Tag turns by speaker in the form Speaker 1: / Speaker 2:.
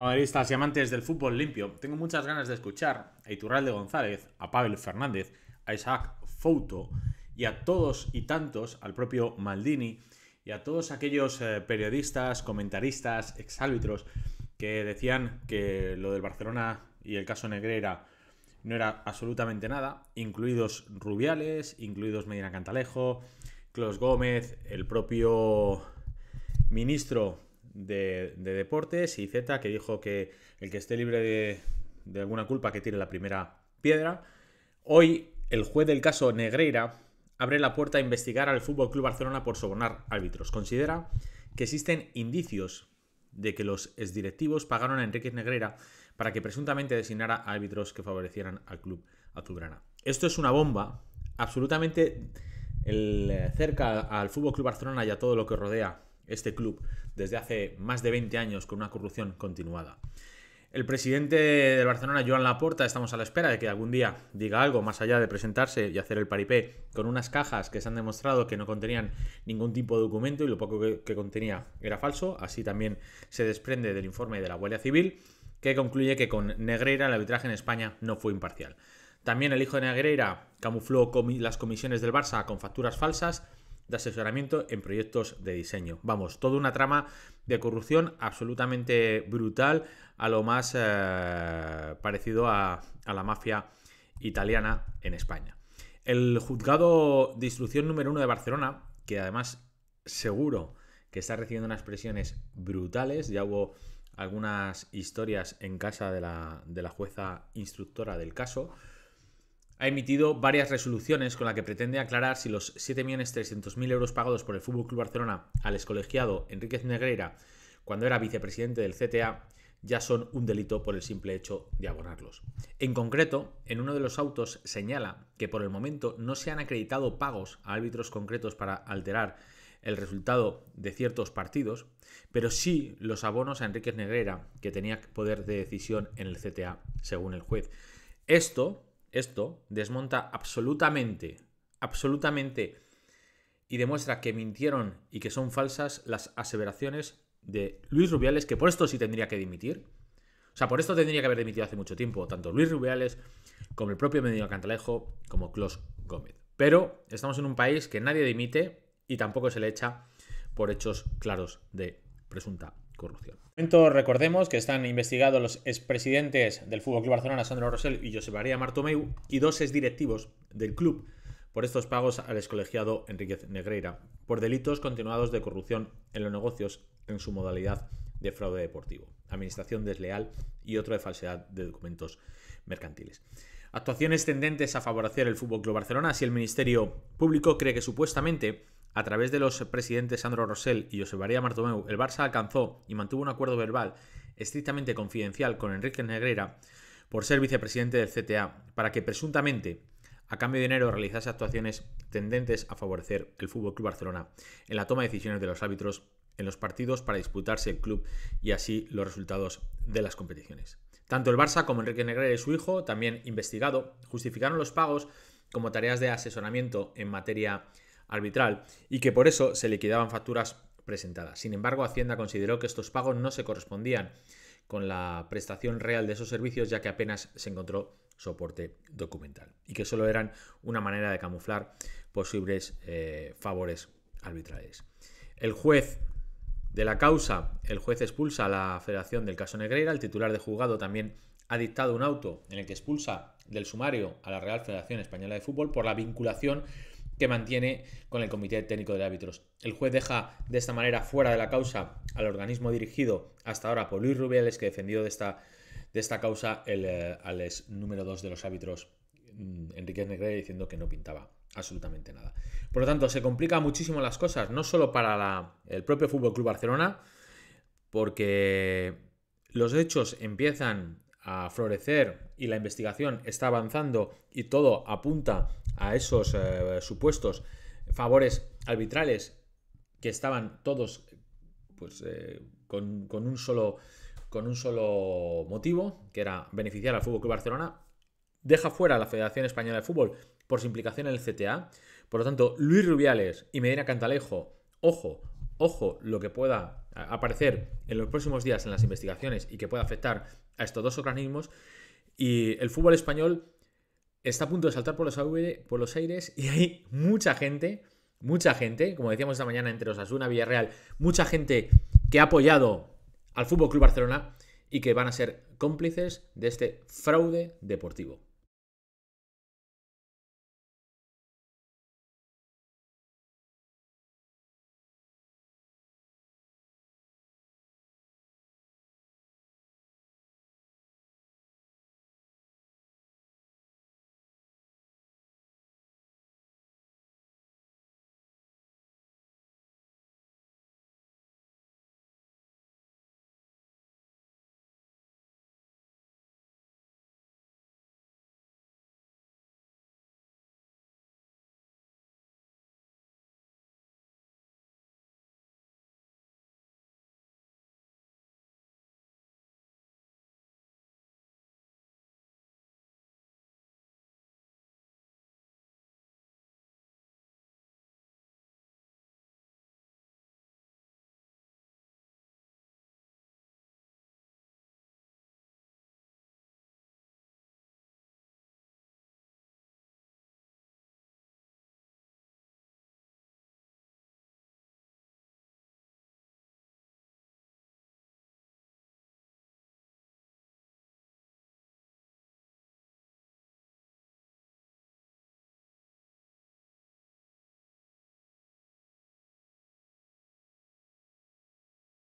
Speaker 1: Madridistas y amantes del fútbol limpio, tengo muchas ganas de escuchar a Iturralde González, a Pavel Fernández, a Isaac Fouto y a todos y tantos, al propio Maldini y a todos aquellos eh, periodistas, comentaristas, exárbitros que decían que lo del Barcelona y el caso Negrera no era absolutamente nada, incluidos Rubiales, incluidos Medina Cantalejo, Clos Gómez, el propio ministro de, deportes y Z que dijo que el que esté libre de, alguna culpa que tiene la primera piedra. Hoy el juez del caso Negreira abre la puerta a investigar al Fútbol Club Barcelona por sobornar árbitros. Considera que existen indicios de que los exdirectivos pagaron a Enrique Negreira para que presuntamente designara árbitros que favorecieran al club azulgrana. Esto es una bomba absolutamente eh, cerca al Fútbol Club Barcelona y a todo lo que rodea este club desde hace más de 20 años con una corrupción continuada. El presidente del Barcelona, Joan Laporta, estamos a la espera de que algún día diga algo más allá de presentarse y hacer el paripé con unas cajas que se han demostrado que no contenían ningún tipo de documento y lo poco que, contenía era falso. Así también se desprende del informe de la Guardia Civil, que concluye que con Negreira el arbitraje en España no fue imparcial. También el hijo de Negreira camufló las comisiones del Barça con facturas falsas de asesoramiento en proyectos de diseño. Vamos, toda una trama de corrupción absolutamente brutal a lo más eh, parecido a, la mafia italiana en España. El juzgado de instrucción número uno de Barcelona, que además seguro que está recibiendo unas presiones brutales, ya hubo algunas historias en casa de la jueza instructora del caso, ha emitido varias resoluciones con la que pretende aclarar si los 7.300.000 euros pagados por el FC Barcelona al excolegiado Enríquez Negreira cuando era vicepresidente del CTA ya son un delito por el simple hecho de abonarlos. En concreto, en uno de los autos señala que por el momento no se han acreditado pagos a árbitros concretos para alterar el resultado de ciertos partidos, pero sí los abonos a Enríquez Negreira, que tenía poder de decisión en el CTA, según el juez. Esto esto desmonta absolutamente, absolutamente y demuestra que mintieron y que son falsas las aseveraciones de Luis Rubiales, que por esto sí tendría que dimitir. O sea, por esto tendría que haber dimitido hace mucho tiempo, tanto Luis Rubiales como el propio Medina Cantalejo, como Klaus Gómez. Pero estamos en un país que nadie dimite y tampoco se le echa por hechos claros de presunta corrupción. Entonces, recordemos que están investigados los expresidentes del Fútbol Club Barcelona, Sandro Rosell y Josep María Martomeu, y dos exdirectivos del club por estos pagos al excolegiado Enríquez Negreira, por delitos continuados de corrupción en los negocios en su modalidad de fraude deportivo, administración desleal y otro de falsedad de documentos mercantiles. Actuaciones tendentes a favorecer el Fútbol Club Barcelona si el Ministerio Público cree que supuestamente a través de los presidentes Sandro Rosell y José María Martomeu, el Barça alcanzó y mantuvo un acuerdo verbal estrictamente confidencial con Enrique Negrera por ser vicepresidente del CTA, para que presuntamente a cambio de dinero realizase actuaciones tendentes a favorecer el Fútbol Club Barcelona en la toma de decisiones de los árbitros en los partidos para disputarse el club y así los resultados de las competiciones. Tanto el Barça como Enrique Negrera y su hijo, también investigado, justificaron los pagos como tareas de asesoramiento en materia arbitral y que por eso se liquidaban facturas presentadas. Sin embargo, Hacienda consideró que estos pagos no se correspondían con la prestación real de esos servicios ya que apenas se encontró soporte documental y que solo eran una manera de camuflar posibles eh, favores arbitrales. El juez de la causa, el juez expulsa a la Federación del caso Negreira, el titular de juzgado también ha dictado un auto en el que expulsa del sumario a la Real Federación Española de Fútbol por la vinculación que mantiene con el Comité Técnico de Árbitros. El juez deja de esta manera fuera de la causa al organismo dirigido hasta ahora por Luis Rubiales, que defendió de esta, de esta causa eh, al ex número 2 de los árbitros, mm, Enrique Negre, diciendo que no pintaba absolutamente nada. Por lo tanto, se complica muchísimo las cosas, no solo para el propio Fútbol Club Barcelona, porque los hechos empiezan florecer y la investigación está avanzando y todo apunta a esos eh, supuestos favores arbitrales que estaban todos pues, eh, con, un solo, con un solo motivo, que era beneficiar al Fútbol Club Barcelona, deja fuera a la Federación Española de Fútbol por su implicación en el CTA. Por lo tanto, Luis Rubiales y Medina Cantalejo, ojo, ojo lo que pueda aparecer en los próximos días en las investigaciones y que pueda afectar a estos dos organismos. Y el fútbol español está a punto de saltar por los, aires y hay mucha gente, mucha gente, como decíamos esta mañana entre Osasuna, Villarreal, mucha gente que ha apoyado al Fútbol Club Barcelona y que van a ser cómplices de este fraude deportivo.